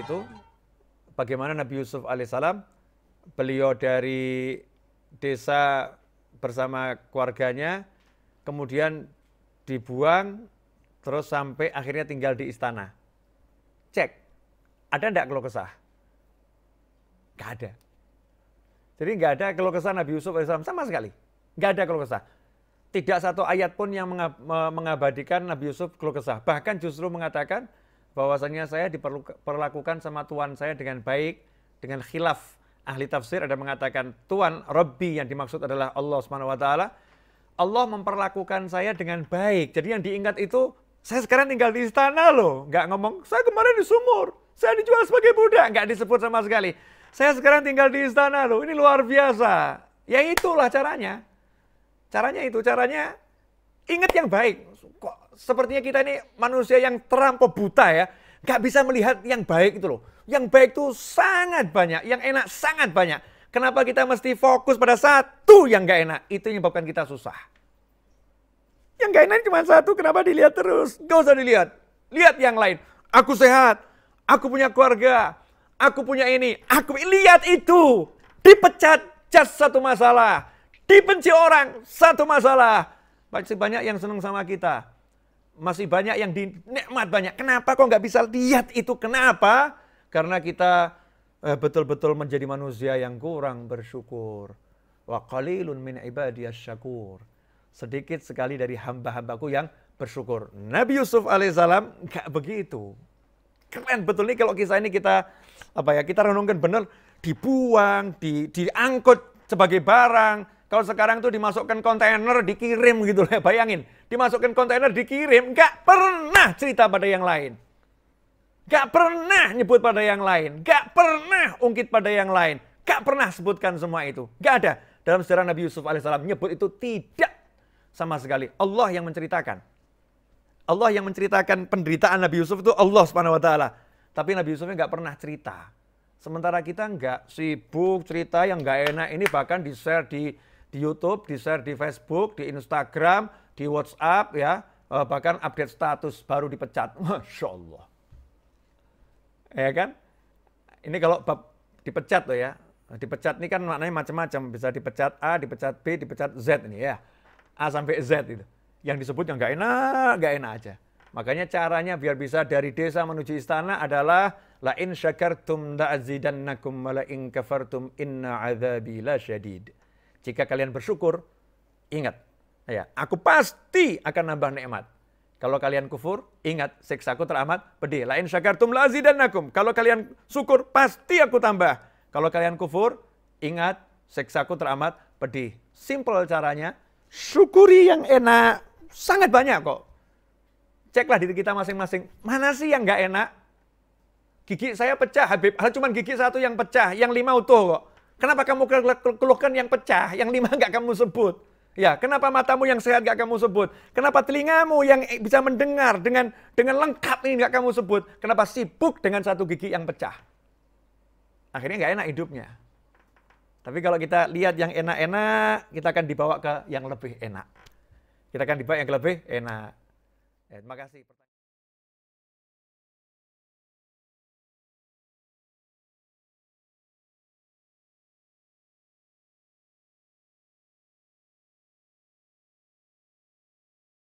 itu bagaimana Nabi Yusuf alaihissalam beliau dari desa bersama keluarganya kemudian dibuang terus sampai akhirnya tinggal di istana. Cek, ada enggak keluh kesah? Enggak ada. Jadi enggak ada keluh kesah Nabi Yusuf alaihissalam sama sekali. Enggak ada keluh kesah. Tidak satu ayat pun yang mengabadikan Nabi Yusuf keluh kesah. Bahkan justru mengatakan bahwasanya saya diperlakukan sama Tuhan saya dengan baik, dengan khilaf. Ahli tafsir ada mengatakan Tuhan Rabbi yang dimaksud adalah Allah Subhanahu wa taala. Allah memperlakukan saya dengan baik. Jadi yang diingat itu saya sekarang tinggal di istana loh, nggak ngomong saya kemarin di sumur, saya dijual sebagai budak, nggak disebut sama sekali. Saya sekarang tinggal di istana loh, ini luar biasa. Ya itulah caranya. Caranya itu, caranya Ingat yang baik. Kok sepertinya kita ini manusia yang terampau buta ya. Gak bisa melihat yang baik itu loh. Yang baik itu sangat banyak. Yang enak sangat banyak. Kenapa kita mesti fokus pada satu yang gak enak? Itu yang menyebabkan kita susah. Yang gak enak cuma satu, kenapa dilihat terus? Gak usah dilihat. Lihat yang lain. Aku sehat. Aku punya keluarga. Aku punya ini. Aku lihat itu. Dipecat, just satu masalah. Dibenci orang, satu masalah masih banyak yang senang sama kita. Masih banyak yang dinikmat banyak. Kenapa kok nggak bisa lihat itu? Kenapa? Karena kita eh, betul-betul eh, menjadi manusia yang kurang bersyukur. Wa qalilun min ibadiyas syakur. Sedikit sekali dari hamba-hambaku yang bersyukur. Nabi Yusuf alaihissalam nggak begitu. Keren betul nih kalau kisah ini kita apa ya kita renungkan benar dibuang, di, diangkut sebagai barang, kalau sekarang tuh dimasukkan kontainer dikirim gitu lah, bayangin. Dimasukkan kontainer dikirim, gak pernah cerita pada yang lain. gak pernah nyebut pada yang lain, gak pernah ungkit pada yang lain, gak pernah sebutkan semua itu. gak ada. Dalam sejarah Nabi Yusuf alaihissalam nyebut itu tidak sama sekali. Allah yang menceritakan. Allah yang menceritakan penderitaan Nabi Yusuf itu Allah subhanahu wa ta'ala. Tapi Nabi Yusufnya gak pernah cerita. Sementara kita nggak sibuk cerita yang nggak enak ini bahkan di share di di YouTube, di share di Facebook, di Instagram, di WhatsApp ya, eh, bahkan update status baru dipecat. Masya Allah. Ya kan? Ini kalau bab dipecat loh ya. Dipecat ini kan maknanya macam-macam. Bisa dipecat A, dipecat B, dipecat Z ini ya. A sampai Z itu. Yang disebut yang gak enak, gak enak aja. Makanya caranya biar bisa dari desa menuju istana adalah la in syakartum la azidannakum wa la in kafartum inna adzabi la syadid. Jika kalian bersyukur, ingat, ya, aku pasti akan nambah nikmat. Kalau kalian kufur, ingat siksaku teramat pedih. Lain syakartum lazi dan nakum. Kalau kalian syukur, pasti aku tambah. Kalau kalian kufur, ingat siksaku teramat pedih. Simple caranya, syukuri yang enak. Sangat banyak kok. Ceklah diri kita masing-masing. Mana sih yang nggak enak? Gigi saya pecah, Habib. Hal cuma gigi satu yang pecah, yang lima utuh kok. Kenapa kamu keluhkan yang pecah, yang lima nggak kamu sebut? Ya, kenapa matamu yang sehat gak kamu sebut? Kenapa telingamu yang bisa mendengar dengan dengan lengkap ini gak kamu sebut? Kenapa sibuk dengan satu gigi yang pecah? Akhirnya gak enak hidupnya. Tapi kalau kita lihat yang enak-enak, kita akan dibawa ke yang lebih enak. Kita akan dibawa yang lebih enak. Ya, terima kasih.